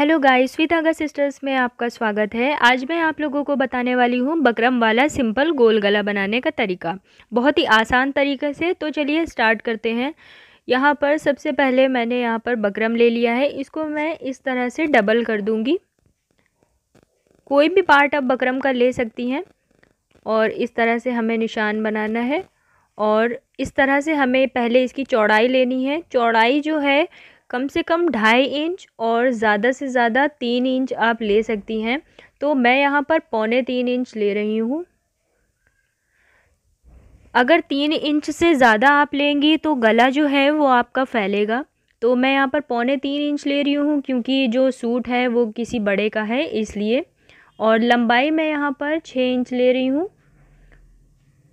hello guys विधागा sisters में आपका स्वागत है आज मैं आप लोगों को बताने वाली हूँ बकरम वाला सिंपल गोल गला बनाने का तरीका बहुत ही आसान तरीके से तो चलिए स्टार्ट करते हैं यहाँ पर सबसे पहले मैंने यहाँ पर बकरम ले लिया है इसको मैं इस तरह से डबल कर दूँगी कोई भी पार्ट आप बकरम का ले सकती हैं और इस तरह से हमें निशान बनाना है और इस तरह से हमें पहले इसकी चौड़ाई लेनी है चौड़ाई जो है कम से कम ढाई इंच और ज़्यादा से ज़्यादा तीन इंच आप ले सकती हैं तो मैं यहाँ पर पौने तीन इंच ले रही हूँ अगर तीन इंच से ज़्यादा आप लेंगी तो गला जो है वो आपका फैलेगा तो मैं यहाँ पर पौने तीन इंच ले रही हूँ क्योंकि जो सूट है वो किसी बड़े का है इसलिए और लंबाई मैं यहाँ पर छः इंच ले रही हूँ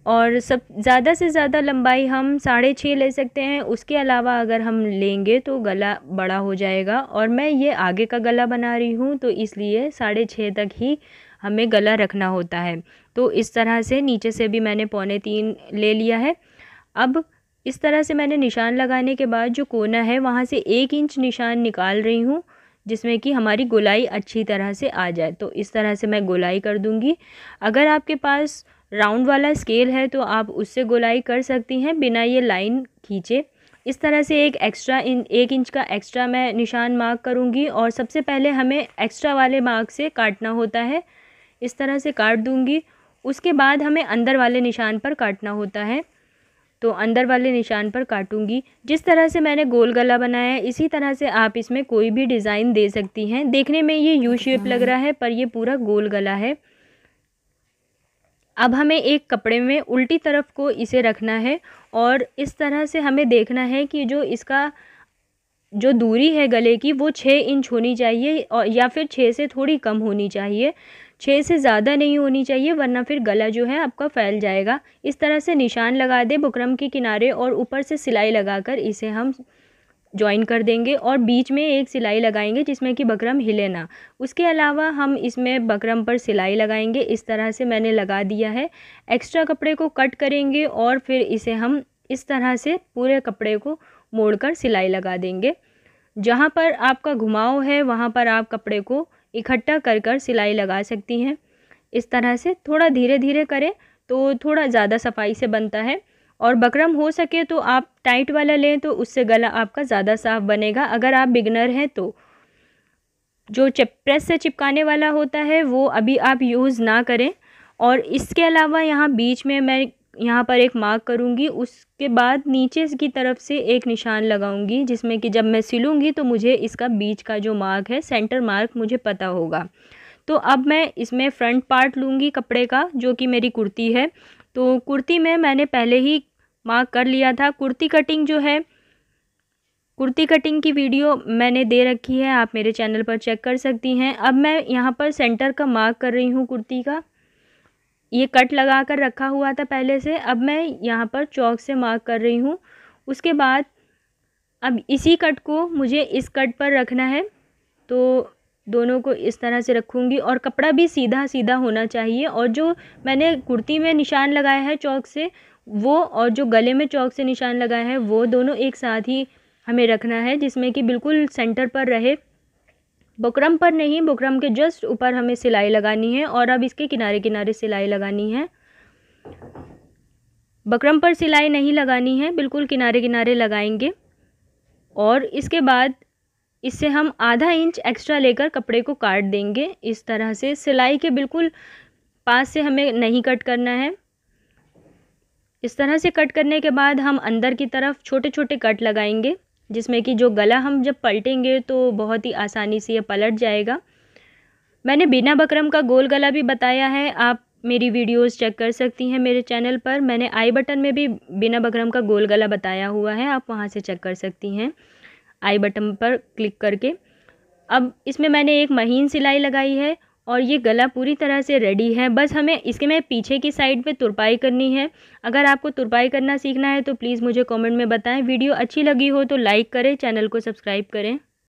और सब ज़्यादा से ज़्यादा लंबाई हम साढ़े छः ले सकते हैं उसके अलावा अगर हम लेंगे तो गला बड़ा हो जाएगा और मैं ये आगे का गला बना रही हूँ तो इसलिए साढ़े छः तक ही हमें गला रखना होता है तो इस तरह से नीचे से भी मैंने पौने तीन ले लिया है अब इस तरह से मैंने निशान लगाने के बाद जो कोना है वहाँ से एक इंच निशान निकाल रही हूँ जिसमें कि हमारी गोलाई अच्छी तरह से आ जाए तो इस तरह से मैं गोलाई कर दूँगी अगर आपके पास राउंड वाला स्केल है तो आप उससे गोलाई कर सकती हैं बिना ये लाइन खींचे इस तरह से एक एक्स्ट्रा इन एक इंच का एक्स्ट्रा मैं निशान मार्क करूँगी और सबसे पहले हमें एक्स्ट्रा वाले मार्क से काटना होता है इस तरह से काट दूँगी उसके बाद हमें अंदर वाले निशान पर काटना होता है तो अंदर वाले निशान पर काटूंगी जिस तरह से मैंने गोल गला बनाया है इसी तरह से आप इसमें कोई भी डिज़ाइन दे सकती हैं देखने में ये यू शेप लग रहा है पर ये पूरा गोल गला है अब हमें एक कपड़े में उल्टी तरफ को इसे रखना है और इस तरह से हमें देखना है कि जो इसका जो दूरी है गले की वो छः इंच होनी चाहिए और या फिर छः से थोड़ी कम होनी चाहिए छः से ज़्यादा नहीं होनी चाहिए वरना फिर गला जो है आपका फैल जाएगा इस तरह से निशान लगा दें बुकरम के किनारे और ऊपर से सिलाई लगाकर इसे हम ज्वाइन कर देंगे और बीच में एक सिलाई लगाएंगे जिसमें कि बकरम हिले ना उसके अलावा हम इसमें बकरम पर सिलाई लगाएंगे इस तरह से मैंने लगा दिया है एक्स्ट्रा कपड़े को कट करेंगे और फिर इसे हम इस तरह से पूरे कपड़े को मोड़कर सिलाई लगा देंगे जहाँ पर आपका घुमाव है वहाँ पर आप कपड़े को इकट्ठा कर कर सिलाई लगा सकती हैं इस तरह से थोड़ा धीरे धीरे करें तो थोड़ा ज़्यादा सफाई से बनता है और बकरम हो सके तो आप टाइट वाला लें तो उससे गला आपका ज़्यादा साफ बनेगा अगर आप बिगनर हैं तो जो चिप प्रेस से चिपकाने वाला होता है वो अभी आप यूज़ ना करें और इसके अलावा यहाँ बीच में मैं यहाँ पर एक मार्क करूँगी उसके बाद नीचे की तरफ से एक निशान लगाऊँगी जिसमें कि जब मैं सिलूँगी तो मुझे इसका बीच का जो मार्क है सेंटर मार्क मुझे पता होगा तो अब मैं इसमें फ्रंट पार्ट लूँगी कपड़े का जो कि मेरी कुर्ती है तो कुर्ती में मैंने पहले ही मार्क कर लिया था कुर्ती कटिंग जो है कुर्ती कटिंग की वीडियो मैंने दे रखी है आप मेरे चैनल पर चेक कर सकती हैं अब मैं यहाँ पर सेंटर का मार्क कर रही हूँ कुर्ती का ये कट लगा कर रखा हुआ था पहले से अब मैं यहाँ पर चौक से मार्क कर रही हूँ उसके बाद अब इसी कट को मुझे इस कट पर रखना है तो दोनों को इस तरह से रखूँगी और कपड़ा भी सीधा सीधा होना चाहिए और जो मैंने कुर्ती में निशान लगाया है चौक से वो और जो गले में चौक से निशान लगाया है वो दोनों एक साथ ही हमें रखना है जिसमें कि बिल्कुल सेंटर पर रहे बकरम पर नहीं बकरम के जस्ट ऊपर हमें सिलाई लगानी है और अब इसके किनारे किनारे सिलाई लगानी है बकरम पर सिलाई नहीं लगानी है बिल्कुल किनारे किनारे लगाएंगे और इसके बाद इससे हम आधा इंच एक्स्ट्रा लेकर कपड़े को काट देंगे इस तरह से सिलाई के बिल्कुल पास से हमें नहीं कट करना है इस तरह से कट करने के बाद हम अंदर की तरफ छोटे छोटे कट लगाएंगे जिसमें कि जो गला हम जब पलटेंगे तो बहुत ही आसानी से ये पलट जाएगा मैंने बिना बकरम का गोल गला भी बताया है आप मेरी वीडियोस चेक कर सकती हैं मेरे चैनल पर मैंने आई बटन में भी बिना बकरम का गोल गला बताया हुआ है आप वहाँ से चेक कर सकती हैं आई बटन पर क्लिक करके अब इसमें मैंने एक महीन सिलाई लगाई है और ये गला पूरी तरह से रेडी है बस हमें इसके में पीछे की साइड पे तुरपाई करनी है अगर आपको तुरपाई करना सीखना है तो प्लीज़ मुझे कमेंट में बताएं वीडियो अच्छी लगी हो तो लाइक करें चैनल को सब्सक्राइब करें